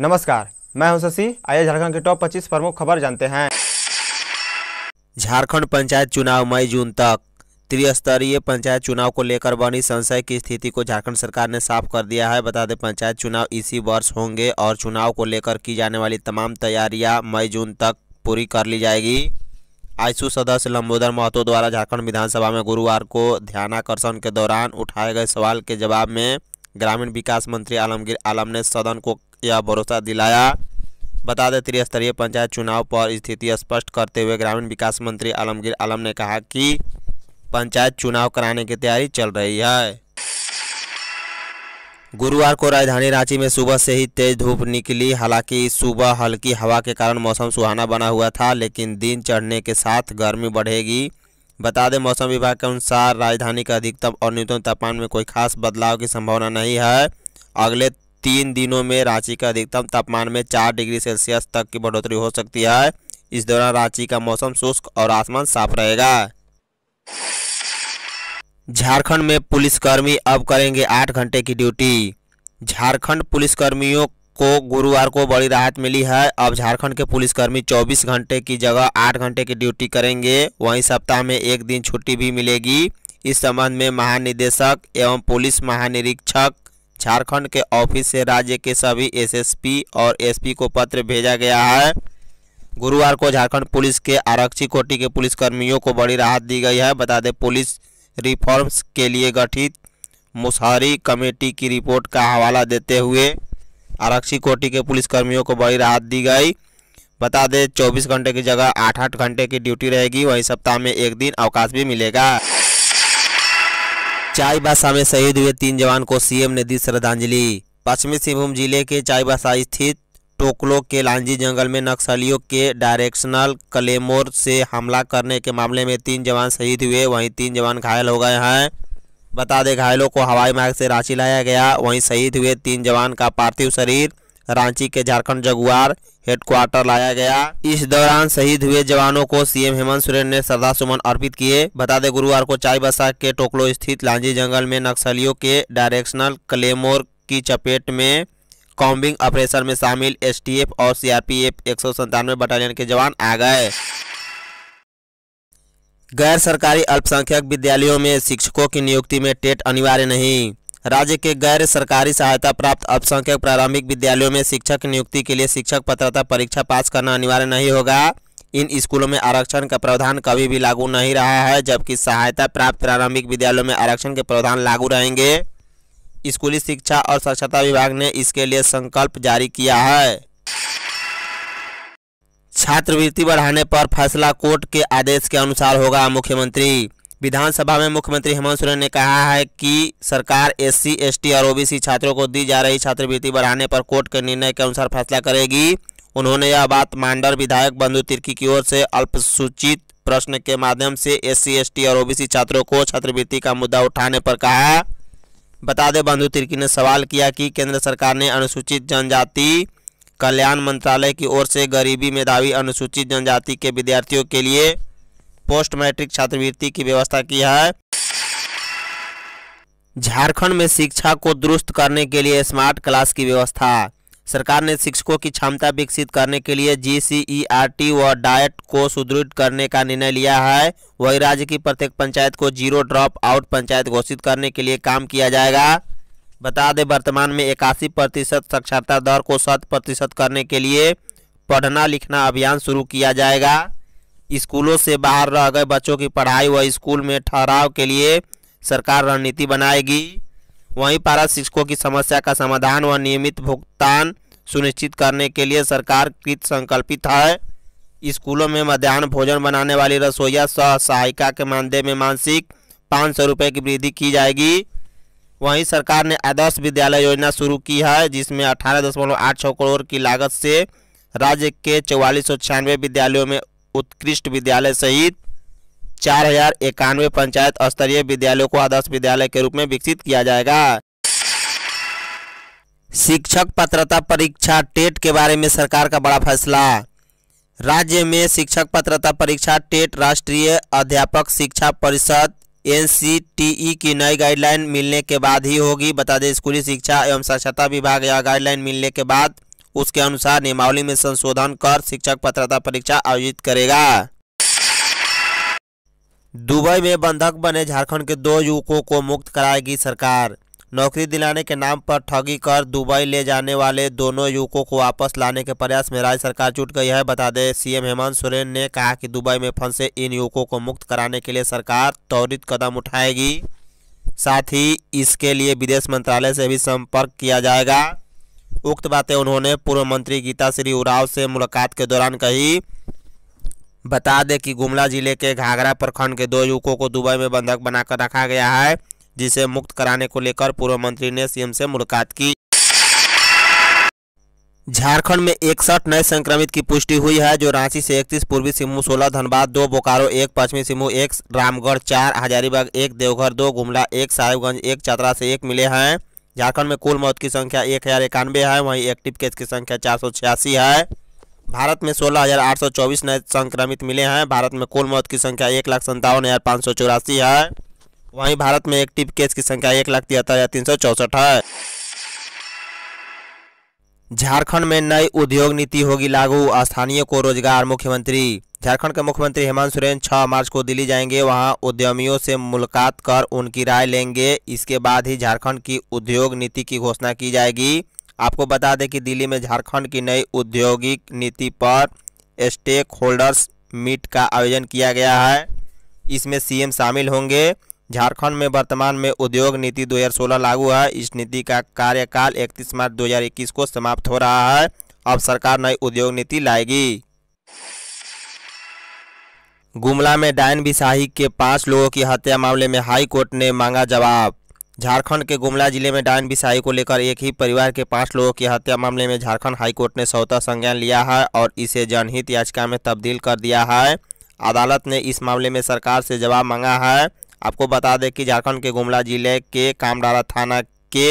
नमस्कार मैं हूं शशि आइए झारखंड के टॉप 25 प्रमुख खबर जानते हैं झारखंड पंचायत चुनाव मई जून तक त्रिस्तरीय पंचायत चुनाव को लेकर बनी संशय की स्थिति को झारखंड सरकार ने साफ कर दिया है बता दें पंचायत चुनाव इसी वर्ष होंगे और चुनाव को लेकर की जाने वाली तमाम तैयारियां मई जून तक पूरी कर ली जाएगी आयसु सदस्य लंबोदर महतो द्वारा झारखंड विधानसभा में गुरुवार को ध्यानाकर्षण के दौरान उठाए गए सवाल के जवाब में ग्रामीण विकास मंत्री आलमगीर आलम ने सदन को यह भरोसा दिलाया बता दें त्रिस्तरीय पंचायत चुनाव पर स्थिति स्पष्ट करते हुए ग्रामीण विकास मंत्री आलमगीर आलम ने कहा कि पंचायत चुनाव कराने की तैयारी चल रही है गुरुवार को राजधानी रांची में सुबह से ही तेज धूप निकली हालांकि सुबह हल्की हवा के कारण मौसम सुहाना बना हुआ था लेकिन दिन चढ़ने के साथ गर्मी बढ़ेगी बता दें मौसम विभाग के अनुसार राजधानी का अधिकतम और न्यूनतम तापमान में कोई खास बदलाव की संभावना नहीं है अगले तीन दिनों में रांची का अधिकतम तापमान में चार डिग्री सेल्सियस तक की बढ़ोतरी हो सकती है इस दौरान रांची का मौसम शुष्क और आसमान साफ रहेगा झारखंड में पुलिसकर्मी अब करेंगे आठ घंटे की ड्यूटी झारखंड पुलिसकर्मियों को गुरुवार को बड़ी राहत मिली है अब झारखंड के पुलिसकर्मी 24 घंटे की जगह 8 घंटे की ड्यूटी करेंगे वहीं सप्ताह में एक दिन छुट्टी भी मिलेगी इस संबंध में महानिदेशक एवं पुलिस महानिरीक्षक झारखंड के ऑफिस से राज्य के सभी एसएसपी और एसपी को पत्र भेजा गया है गुरुवार को झारखंड पुलिस के आरक्षी कोटि के पुलिसकर्मियों को बड़ी राहत दी गई है बता दें पुलिस रिफॉर्म्स के लिए गठित मुसहरी कमेटी की रिपोर्ट का हवाला देते हुए आरक्षी कोटि के पुलिसकर्मियों को बड़ी राहत दी गई बता दें 24 घंटे की जगह आठ आठ घंटे की ड्यूटी रहेगी वहीं सप्ताह में एक दिन अवकाश भी मिलेगा चाईबासा में शहीद हुए तीन जवान को सीएम ने दी श्रद्धांजलि पश्चिमी सिंहभूम जिले के चाईबासा स्थित टोकलो के लांजी जंगल में नक्सलियों के डायरेक्शनल क्लेमोर से हमला करने के मामले में तीन जवान शहीद हुए वहीं तीन जवान घायल हो गए हैं बता दें घायलों को हवाई मार्ग से रांची लाया गया वहीं शहीद हुए तीन जवान का पार्थिव शरीर रांची के झारखंड जगुआर हेडक्वार्टर लाया गया इस दौरान शहीद हुए जवानों को सीएम हेमंत सोरेन ने श्रद्धा सुमन अर्पित किए बता दें गुरुवार को चाई बसा के टोकलो स्थित लांजी जंगल में नक्सलियों के डायरेक्शनल क्लेमोर की चपेट में कॉम्बिंग ऑपरेशन में शामिल एसटीएफ और सीआरपीएफ एक सौ बटालियन के जवान आ गए गैर सरकारी अल्पसंख्यक विद्यालयों में शिक्षकों की नियुक्ति में टेट अनिवार्य नहीं राज्य के गैर सरकारी सहायता प्राप्त अल्पसंख्यक प्रारंभिक विद्यालयों में शिक्षक नियुक्ति के लिए शिक्षक पत्रता परीक्षा पास करना अनिवार्य नहीं होगा इन स्कूलों में आरक्षण का प्रावधान कभी भी लागू नहीं रहा है जबकि सहायता प्राप्त प्रारंभिक विद्यालयों में आरक्षण के प्रावधान लागू रहेंगे स्कूली शिक्षा और साक्षरता विभाग ने इसके लिए संकल्प जारी किया है छात्रवृत्ति बढ़ाने पर फैसला कोर्ट के आदेश के अनुसार होगा मुख्यमंत्री विधानसभा में मुख्यमंत्री हेमंत सोरेन ने कहा है कि सरकार एससी, एसटी और ओबीसी छात्रों को दी जा रही छात्रवृत्ति बढ़ाने पर कोर्ट के निर्णय के अनुसार फैसला करेगी उन्होंने यह बात मांडर विधायक बंधु तिर्की की ओर से अल्पसूचित प्रश्न के माध्यम से एससी, एसटी और ओबीसी छात्रों को छात्रवृत्ति का मुद्दा उठाने पर कहा बता दें बंधु तिर्की ने सवाल किया कि केंद्र सरकार ने अनुसूचित जनजाति कल्याण मंत्रालय की ओर से गरीबी मेधावी अनुसूचित जनजाति के विद्यार्थियों के लिए पोस्ट मैट्रिक छात्रवृत्ति की व्यवस्था की है झारखंड में शिक्षा को दुरुस्त करने के लिए स्मार्ट क्लास की व्यवस्था सरकार ने शिक्षकों की क्षमता विकसित करने के लिए G C E R T व डायट को सुदृढ़ करने का निर्णय लिया है वही राज्य की प्रत्येक पंचायत को जीरो ड्रॉप आउट पंचायत घोषित करने के लिए काम किया जाएगा बता दें वर्तमान में इक्यासी प्रतिशत साक्षरता दर को शत प्रतिशत करने के लिए पढ़ना लिखना अभियान शुरू किया जाएगा स्कूलों से बाहर रह गए बच्चों की पढ़ाई व स्कूल में ठहराव के लिए सरकार रणनीति बनाएगी वहीं पारा शिक्षकों की समस्या का समाधान व नियमित भुगतान सुनिश्चित करने के लिए सरकार कृत संकल्पित है स्कूलों में मध्यान्ह भोजन बनाने वाली रसोईया सह सहायिका के मानदेय में मानसिक पाँच सौ रुपये की वृद्धि की जाएगी वहीं सरकार ने आदर्श विद्यालय योजना शुरू की है जिसमें अठारह दशमलव आठ करोड़ की लागत से राज्य के चौवालीस सौ छियानवे विद्यालयों में उत्कृष्ट विद्यालय सहित चार हजार इक्यानवे पंचायत स्तरीय विद्यालयों को आदर्श विद्यालय के रूप में विकसित किया जाएगा शिक्षक पात्रता परीक्षा टेट के बारे में सरकार का बड़ा फैसला राज्य में शिक्षक पात्रता परीक्षा टेट राष्ट्रीय अध्यापक शिक्षा परिषद एन की नई गाइडलाइन मिलने के बाद ही होगी बता दें स्कूली शिक्षा एवं साक्षरता विभाग यह गाइडलाइन मिलने के बाद उसके अनुसार नियमावली में संशोधन कर शिक्षक पात्रता परीक्षा आयोजित करेगा दुबई में बंधक बने झारखंड के दो युवकों को मुक्त कराएगी सरकार नौकरी दिलाने के नाम पर ठगी कर दुबई ले जाने वाले दोनों युवकों को वापस लाने के प्रयास में राज्य सरकार जुट गई है बता दें सीएम हेमंत सोरेन ने कहा कि दुबई में फंसे इन युवकों को मुक्त कराने के लिए सरकार त्वरित कदम उठाएगी साथ ही इसके लिए विदेश मंत्रालय से भी संपर्क किया जाएगा उक्त बातें उन्होंने पूर्व मंत्री गीता श्री उराव से मुलाकात के दौरान कही बता दें कि गुमला जिले के घाघरा प्रखंड के दो युवकों को दुबई में बंधक बनाकर रखा गया है जिसे मुक्त कराने को लेकर पूर्व मंत्री ने सीएम से मुलाकात की झारखंड में इकसठ नए संक्रमित की पुष्टि हुई है जो रांची से इकतीस पूर्वी सिंहू सोलह धनबाद दो बोकारो एक पश्चिमी सिंहू एक रामगढ़ चार हजारीबाग एक देवघर दो गुमला एक साहिबगंज एक चतरा से एक मिले हैं झारखंड में कुल मौत की संख्या एक हज़ार इक्यानवे है वहीं एक्टिव केस की संख्या चार सौ छियासी है भारत में सोलह हज़ार आठ सौ चौबीस नए संक्रमित मिले हैं भारत में कुल मौत की संख्या एक लाख संतावन हज़ार पाँच सौ चौरासी है वहीं भारत में एक्टिव केस की संख्या एक लाख तिहत्तर हज़ार तीन सौ चौसठ है झारखंड में नई उद्योग नीति होगी लागू स्थानीय को रोजगार मुख्यमंत्री झारखंड के मुख्यमंत्री हेमंत सोरेन 6 मार्च को दिल्ली जाएंगे वहां उद्यमियों से मुलाकात कर उनकी राय लेंगे इसके बाद ही झारखंड की उद्योग नीति की घोषणा की जाएगी आपको बता दें कि दिल्ली में झारखंड की नई औद्योगिक नीति पर स्टेक होल्डर्स मीट का आयोजन किया गया है इसमें सीएम शामिल होंगे झारखंड में वर्तमान में उद्योग नीति 2016 लागू है इस नीति का कार्यकाल 31 मार्च 2021 को समाप्त हो रहा है अब सरकार नई उद्योग नीति लाएगी गुमला में डायन बिसाही के पांच लोगों की हत्या मामले में हाई कोर्ट ने मांगा जवाब झारखंड के गुमला जिले में डायन बिसाही को लेकर एक ही परिवार के पांच लोगों की हत्या मामले में झारखंड हाईकोर्ट ने सौता संज्ञान लिया है और इसे जनहित याचिका में तब्दील कर दिया है अदालत ने इस मामले में सरकार से जवाब मांगा है आपको बता दें कि झारखंड के गुमला जिले के कामडारा थाना के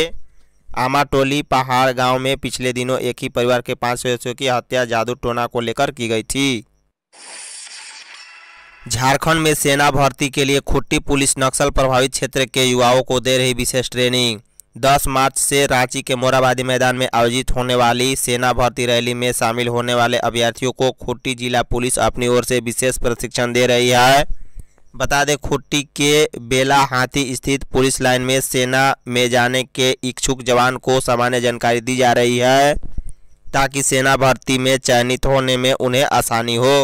आमाटोली पहाड़ गांव में पिछले दिनों एक ही परिवार के पांच सदस्यों की हत्या जादू टोना को लेकर की गई थी झारखंड में सेना भर्ती के लिए खुट्टी पुलिस नक्सल प्रभावित क्षेत्र के युवाओं को दे रही विशेष ट्रेनिंग 10 मार्च से रांची के मोराबादी मैदान में आयोजित होने वाली सेना भर्ती रैली में शामिल होने वाले अभ्यर्थियों को खुट्टी जिला पुलिस अपनी ओर से विशेष प्रशिक्षण दे रही है बता दें खुट्टी के बेला हाथी स्थित पुलिस लाइन में सेना में जाने के इच्छुक जवान को सामान्य जानकारी दी जा रही है ताकि सेना भर्ती में चयनित होने में उन्हें आसानी हो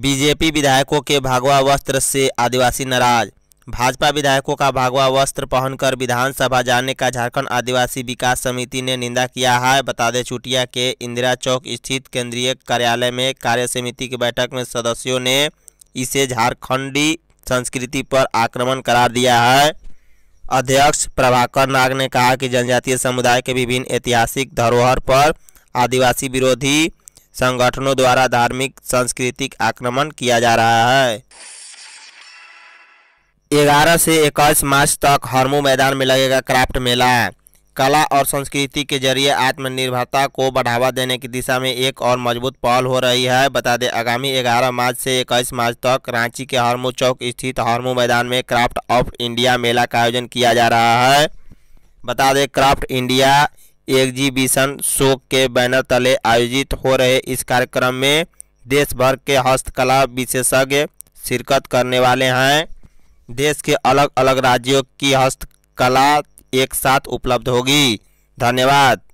बीजेपी विधायकों के भागवा वस्त्र से आदिवासी नाराज भाजपा विधायकों का भागवा वस्त्र पहनकर विधानसभा जाने का झारखंड आदिवासी विकास समिति ने निंदा किया है बता दें चुटिया के इंदिरा चौक स्थित केंद्रीय कार्यालय में कार्य समिति की बैठक में सदस्यों ने इसे झारखंडी संस्कृति पर आक्रमण करार दिया है अध्यक्ष प्रभाकर नाग ने कहा कि जनजातीय समुदाय के विभिन्न ऐतिहासिक धरोहर पर आदिवासी विरोधी संगठनों द्वारा धार्मिक सांस्कृतिक आक्रमण किया जा रहा है ग्यारह से इक्कीस मार्च तक हरमू मैदान में लगेगा क्राफ्ट मेला कला और संस्कृति के जरिए आत्मनिर्भरता को बढ़ावा देने की दिशा में एक और मजबूत पहल हो रही है बता दें आगामी 11 मार्च से 21 मार्च तक रांची के हरमू चौक स्थित हरमू मैदान में क्राफ्ट ऑफ इंडिया मेला का आयोजन किया जा रहा है बता दें क्राफ्ट इंडिया एग्जीबिशन शो के बैनर तले आयोजित हो रहे इस कार्यक्रम में देश भर के हस्तकला विशेषज्ञ शिरकत करने वाले हैं देश के अलग अलग राज्यों की हस्तकला एक साथ उपलब्ध होगी धन्यवाद